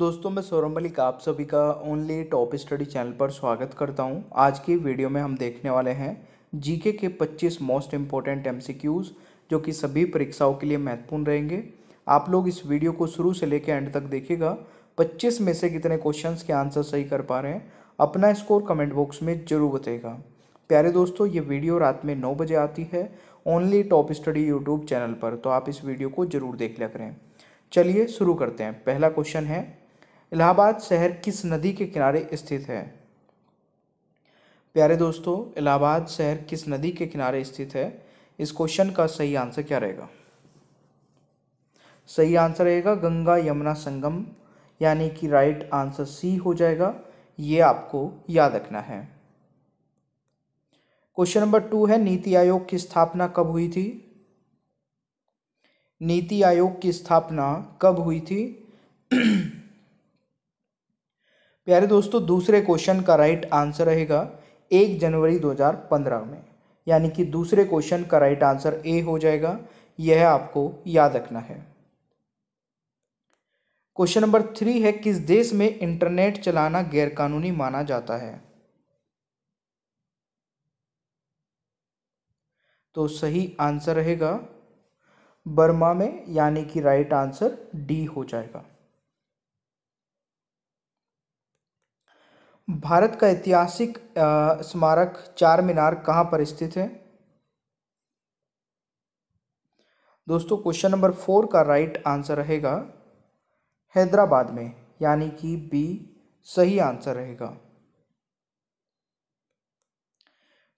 दोस्तों मैं सौरभ मलिक आप सभी का ओनली टॉप स्टडी चैनल पर स्वागत करता हूं आज की वीडियो में हम देखने वाले हैं जीके के 25 मोस्ट इम्पोर्टेंट एमसीक्यूज़ जो कि सभी परीक्षाओं के लिए महत्वपूर्ण रहेंगे आप लोग इस वीडियो को शुरू से लेकर एंड तक देखिएगा 25 में से कितने क्वेश्चन के आंसर सही कर पा रहे हैं अपना स्कोर कमेंट बॉक्स में ज़रूर बताएगा प्यारे दोस्तों ये वीडियो रात में नौ बजे आती है only top study YouTube channel पर तो आप इस वीडियो को ज़रूर देख लिया करें चलिए शुरू करते हैं पहला क्वेश्चन है इलाहाबाद शहर किस नदी के किनारे स्थित है प्यारे दोस्तों इलाहाबाद शहर किस नदी के किनारे स्थित है इस क्वेश्चन का सही आंसर क्या रहेगा सही आंसर रहेगा गंगा यमुना संगम यानी कि राइट आंसर सी हो जाएगा ये आपको याद रखना है क्वेश्चन नंबर टू है नीति आयोग की स्थापना कब हुई थी नीति आयोग की स्थापना कब हुई थी प्यारे दोस्तों दूसरे क्वेश्चन का राइट आंसर रहेगा एक जनवरी 2015 में यानी कि दूसरे क्वेश्चन का राइट आंसर ए हो जाएगा यह आपको याद रखना है क्वेश्चन नंबर थ्री है किस देश में इंटरनेट चलाना गैरकानूनी माना जाता है तो सही आंसर रहेगा बर्मा में यानी कि राइट आंसर डी हो जाएगा भारत का ऐतिहासिक स्मारक चार मीनार कहाँ पर स्थित है दोस्तों क्वेश्चन नंबर फोर का राइट आंसर रहेगा हैदराबाद में यानी कि बी सही आंसर रहेगा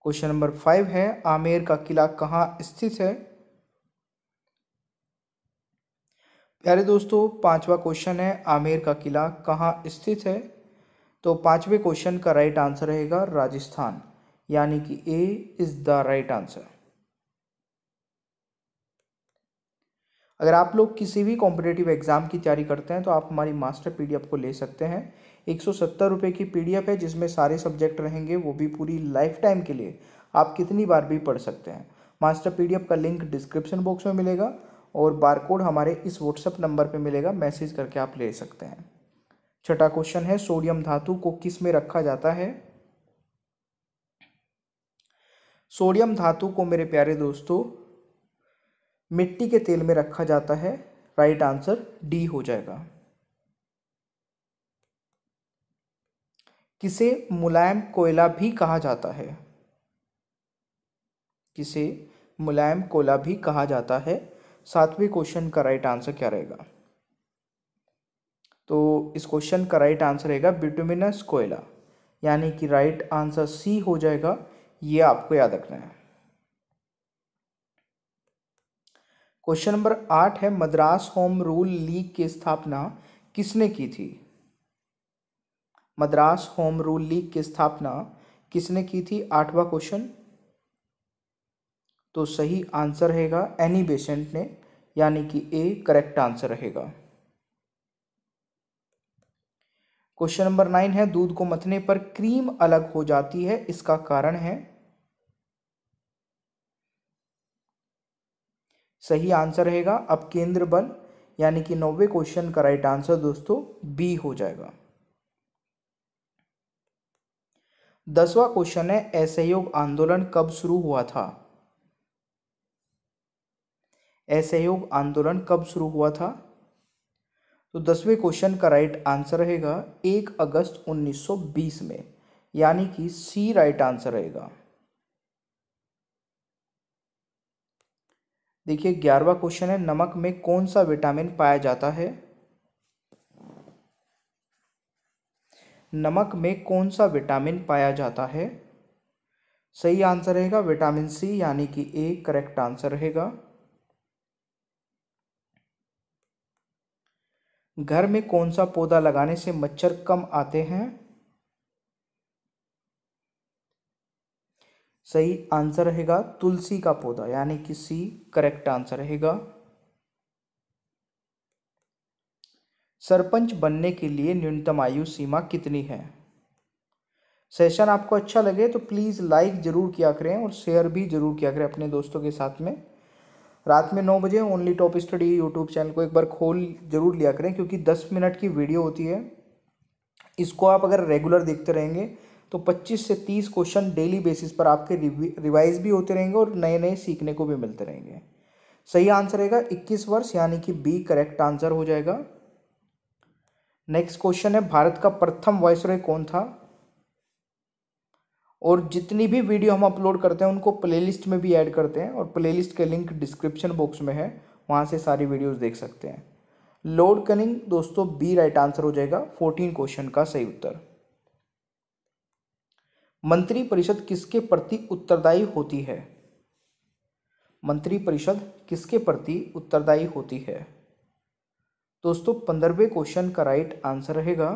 क्वेश्चन नंबर फाइव है आमेर का किला कहाँ स्थित है प्यारे दोस्तों पांचवा क्वेश्चन है आमेर का किला कहाँ स्थित है तो पांचवें क्वेश्चन का राइट आंसर रहेगा राजस्थान यानी कि A is the right answer अगर आप लोग किसी भी कॉम्पिटेटिव एग्जाम की तैयारी करते हैं तो आप हमारी मास्टर पीडीएफ को ले सकते हैं एक सौ सत्तर रुपये की पीडीएफ है जिसमें सारे सब्जेक्ट रहेंगे वो भी पूरी लाइफ टाइम के लिए आप कितनी बार भी पढ़ सकते हैं मास्टर पीडीएफ का लिंक डिस्क्रिप्शन बॉक्स में मिलेगा और बारकोड हमारे इस व्हाट्सएप नंबर पर मिलेगा मैसेज करके आप ले सकते हैं छठा क्वेश्चन है सोडियम धातु को किस में रखा जाता है सोडियम धातु को मेरे प्यारे दोस्तों मिट्टी के तेल में रखा जाता है राइट आंसर डी हो जाएगा किसे मुलायम कोयला भी कहा जाता है किसे मुलायम कोयला भी कहा जाता है सातवें क्वेश्चन का राइट आंसर क्या रहेगा तो इस क्वेश्चन का राइट आंसर रहेगा बिटुमिनस कोयला यानी कि राइट आंसर सी हो जाएगा ये आपको याद रखना है क्वेश्चन नंबर आठ है मद्रास होम रूल लीग की स्थापना किसने की थी मद्रास होम रूल लीग की स्थापना किसने की थी आठवां क्वेश्चन तो सही आंसर रहेगा एनी बेसेंट ने यानी कि ए करेक्ट आंसर रहेगा क्वेश्चन नंबर नाइन है दूध को मथने पर क्रीम अलग हो जाती है इसका कारण है सही आंसर रहेगा अब केंद्र बल यानी कि नौवे क्वेश्चन का राइट आंसर दोस्तों बी हो जाएगा दसवा क्वेश्चन है असहयोग आंदोलन कब शुरू हुआ था असहयोग आंदोलन कब शुरू हुआ था तो दसवें क्वेश्चन का राइट आंसर रहेगा एक अगस्त 1920 में यानी कि सी राइट आंसर रहेगा देखिए ग्यारहवा क्वेश्चन है नमक में कौन सा विटामिन पाया जाता है नमक में कौन सा विटामिन पाया जाता है सही आंसर रहेगा विटामिन सी यानी कि ए करेक्ट आंसर रहेगा घर में कौन सा पौधा लगाने से मच्छर कम आते हैं सही आंसर रहेगा तुलसी का पौधा यानी कि सी करेक्ट आंसर रहेगा सरपंच बनने के लिए न्यूनतम आयु सीमा कितनी है सेशन आपको अच्छा लगे तो प्लीज़ लाइक ज़रूर किया करें और शेयर भी ज़रूर किया करें अपने दोस्तों के साथ में रात में नौ बजे only top study YouTube channel को एक बार खोल जरूर लिया करें क्योंकि दस मिनट की वीडियो होती है इसको आप अगर रेगुलर देखते रहेंगे तो 25 से 30 क्वेश्चन डेली बेसिस पर आपके रिवाइज भी होते रहेंगे और नए नए सीखने को भी मिलते रहेंगे सही आंसर रहेगा 21 वर्ष यानी कि बी करेक्ट आंसर हो जाएगा नेक्स्ट क्वेश्चन है भारत का प्रथम वायसराय कौन था और जितनी भी वीडियो हम अपलोड करते हैं उनको प्लेलिस्ट में भी ऐड करते हैं और प्लेलिस्ट के लिंक डिस्क्रिप्शन बॉक्स में है वहाँ से सारी वीडियोस देख सकते हैं लोड कनिंग दोस्तों बी राइट आंसर हो जाएगा फोर्टीन क्वेश्चन का सही उत्तर मंत्री परिषद किसके प्रति उत्तरदायी होती है मंत्री परिषद किसके प्रति उत्तरदायी होती है दोस्तों पंद्रहवें क्वेश्चन का राइट आंसर रहेगा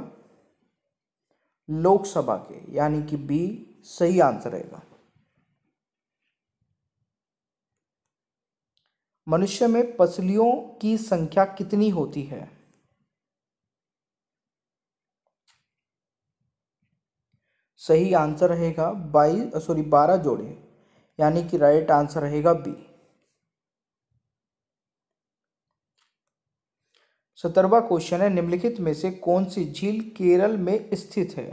लोकसभा के यानी कि बी सही आंसर रहेगा मनुष्य में पसलियों की संख्या कितनी होती है सही आंसर रहेगा बाईस सॉरी बारह जोड़े यानी कि राइट आंसर रहेगा बी सतरवा क्वेश्चन है निम्नलिखित में से कौन सी झील केरल में स्थित है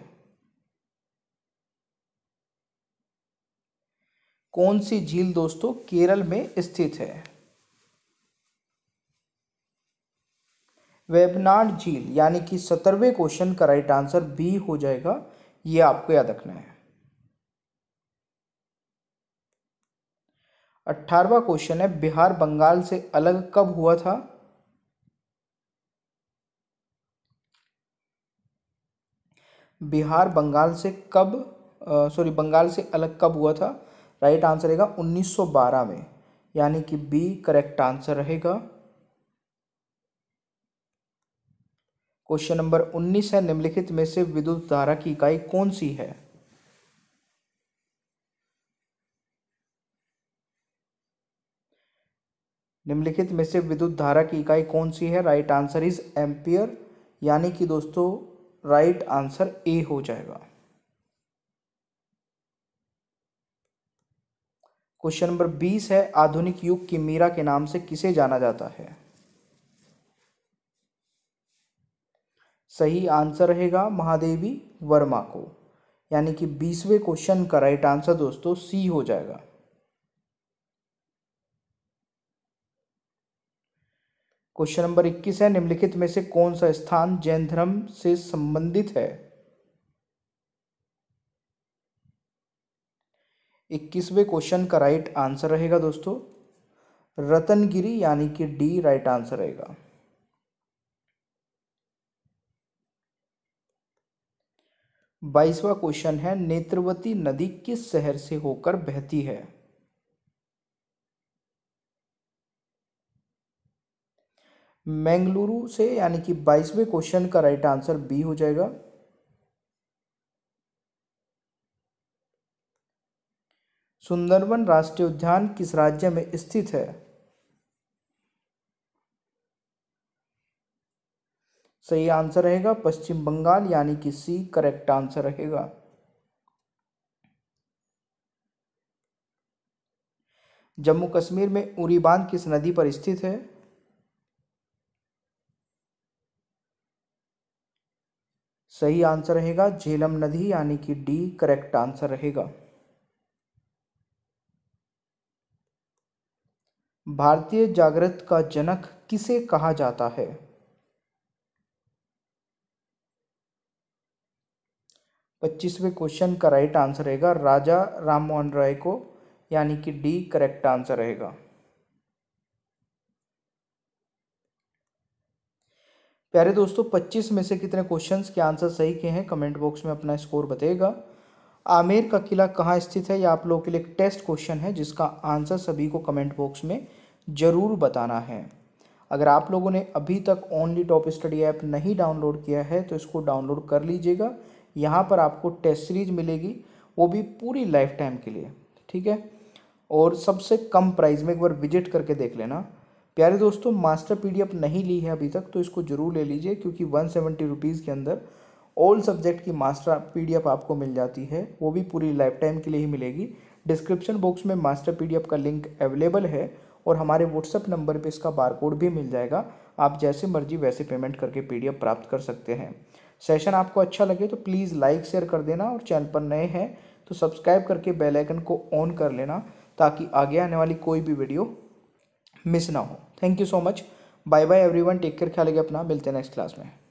कौन सी झील दोस्तों केरल में स्थित है वेबनाड झील यानी कि सत्रहवें क्वेश्चन का राइट आंसर बी हो जाएगा ये आपको याद रखना है अट्ठारवा क्वेश्चन है बिहार बंगाल से अलग कब हुआ था बिहार बंगाल से कब सॉरी बंगाल से अलग कब हुआ था राइट आंसर रहेगा 1912 में यानी कि बी करेक्ट आंसर रहेगा क्वेश्चन नंबर 19 है निम्नलिखित में से विद्युत धारा की इकाई कौन सी है निम्नलिखित में से विद्युत धारा की इकाई कौन सी है राइट आंसर इज एम्पियर यानी कि दोस्तों राइट आंसर ए हो जाएगा क्वेश्चन नंबर बीस है आधुनिक युग की मीरा के नाम से किसे जाना जाता है सही आंसर रहेगा महादेवी वर्मा को यानी कि बीसवें क्वेश्चन का राइट आंसर दोस्तों सी हो जाएगा क्वेश्चन नंबर इक्कीस है निम्नलिखित में से कौन सा स्थान जैन धर्म से संबंधित है इक्कीसवें क्वेश्चन का राइट आंसर रहेगा दोस्तों रतनगिरी यानी कि डी राइट आंसर रहेगा बाईसवा क्वेश्चन है नेत्रवती नदी किस शहर से होकर बहती है मैंगलुरु से यानी कि बाईसवें क्वेश्चन का राइट आंसर बी हो जाएगा सुंदरवन राष्ट्रीय उद्यान किस राज्य में स्थित है सही आंसर रहेगा पश्चिम बंगाल यानी कि सी करेक्ट आंसर रहेगा जम्मू कश्मीर में उरी बांध किस नदी पर स्थित है सही आंसर रहेगा झेलम नदी यानी कि डी करेक्ट आंसर रहेगा भारतीय जागृत का जनक किसे कहा जाता है पच्चीसवें क्वेश्चन का राइट आंसर रहेगा राजा राम मोहन राय को यानी कि डी करेक्ट आंसर रहेगा प्यारे दोस्तों 25 में से कितने क्वेश्चंस के आंसर सही के हैं कमेंट बॉक्स में अपना स्कोर बताएगा आमेर का किला कहाँ स्थित है यह आप लोगों के लिए एक टेस्ट क्वेश्चन है जिसका आंसर सभी को कमेंट बॉक्स में ज़रूर बताना है अगर आप लोगों ने अभी तक ओनली टॉप स्टडी ऐप नहीं डाउनलोड किया है तो इसको डाउनलोड कर लीजिएगा यहाँ पर आपको टेस्ट सीरीज मिलेगी वो भी पूरी लाइफ टाइम के लिए ठीक है और सबसे कम प्राइस में एक बार विजिट करके देख लेना प्यारे दोस्तों मास्टर पीडीएफ नहीं ली है अभी तक तो इसको ज़रूर ले लीजिए क्योंकि वन सेवेंटी रुपीज़ के अंदर ऑल सब्जेक्ट की मास्टर पीडीएफ आपको मिल जाती है वो भी पूरी लाइफ टाइम के लिए ही मिलेगी डिस्क्रिप्शन बॉक्स में मास्टर पीडीएफ का लिंक अवेलेबल है और हमारे व्हाट्सएप नंबर पे इसका बारकोड भी मिल जाएगा आप जैसे मर्जी वैसे पेमेंट करके पीडीएफ प्राप्त कर सकते हैं सेशन आपको अच्छा लगे तो प्लीज़ लाइक शेयर कर देना और चैनल पर नए हैं तो सब्सक्राइब करके बेलाइकन को ऑन कर लेना ताकि आगे आने वाली कोई भी वीडियो मिस ना हो thank you so much bye bye everyone take care ख्याल अपना मिलते हैं नेक्स्ट क्लास में